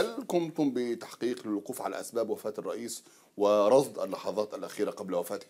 هل قمتم بتحقيق للوقوف على أسباب وفاة الرئيس ورصد اللحظات الأخيرة قبل وفاته؟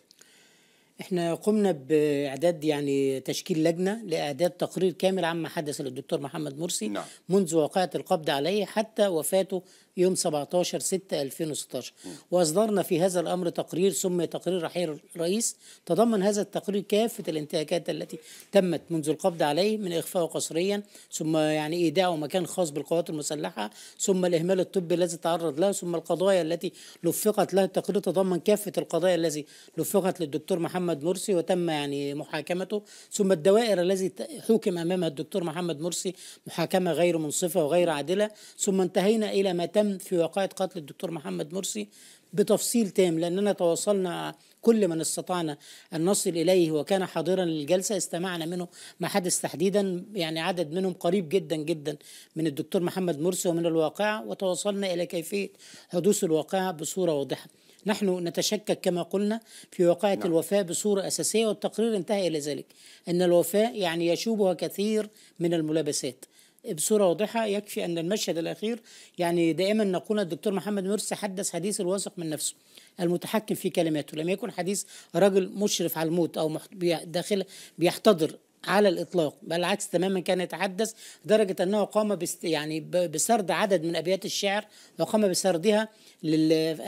احنا قمنا باعداد يعني تشكيل لجنه لاعداد تقرير كامل عما حدث للدكتور محمد مرسي نعم. منذ وقعه القبض عليه حتى وفاته يوم 17 6 2016 م. واصدرنا في هذا الامر تقرير سمي تقرير رحيل الرئيس تضمن هذا التقرير كافه الانتهاكات التي تمت منذ القبض عليه من اخفائه قسريا ثم يعني ايداعه مكان خاص بالقوات المسلحه ثم الاهمال الطبي الذي تعرض له ثم القضايا التي لفقت لها التقرير تضمن كافه القضايا التي لفقت للدكتور محمد محمد مرسي وتم يعني محاكمته ثم الدوائر الذي حكم امامها الدكتور محمد مرسي محاكمه غير منصفه وغير عادله ثم انتهينا الى ما تم في وقائع قتل الدكتور محمد مرسي بتفصيل تام لأننا تواصلنا كل من استطعنا أن نصل إليه وكان حاضرا للجلسة استمعنا منه ما حدث تحديدا يعني عدد منهم قريب جدا جدا من الدكتور محمد مرسي ومن الواقعة وتواصلنا إلى كيفية حدوث الواقعة بصورة واضحة نحن نتشكك كما قلنا في واقعة نعم. الوفاة بصورة أساسية والتقرير انتهى إلى ذلك أن الوفاة يعني يشوبها كثير من الملابسات بصوره واضحه يكفي ان المشهد الاخير يعني دائما نقول الدكتور محمد مرسي حدث حديث الواثق من نفسه المتحكم في كلماته لم يكن حديث رجل مشرف على الموت او داخل بيحتضر على الاطلاق بل العكس تماما كان يتحدث لدرجه انه قام بست يعني بسرد عدد من ابيات الشعر وقام بسردها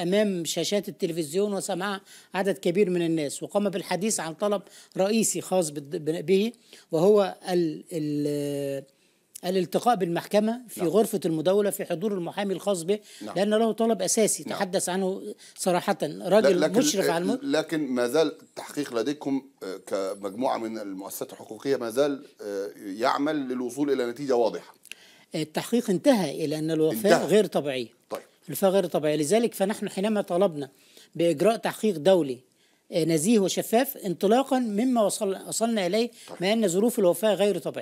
امام شاشات التلفزيون وسمع عدد كبير من الناس وقام بالحديث عن طلب رئيسي خاص به وهو ال ال الالتقاء بالمحكمة في نعم. غرفة المداولة في حضور المحامي الخاص به نعم. لأن له طلب أساسي نعم. تحدث عنه صراحة رجل لكن مشرف على إيه، الملك لكن ما زال التحقيق لديكم آه، كمجموعة من المؤسسات الحقوقية ما زال آه، يعمل للوصول إلى نتيجة واضحة التحقيق انتهى إلى أن الوفاة انتهى. غير طبيعية طيب. الوفاة غير طبيعية لذلك فنحن حينما طلبنا بإجراء تحقيق دولي آه، نزيه وشفاف انطلاقا مما وصل وصلنا إليه طيب. ما أن ظروف الوفاة غير طبيعية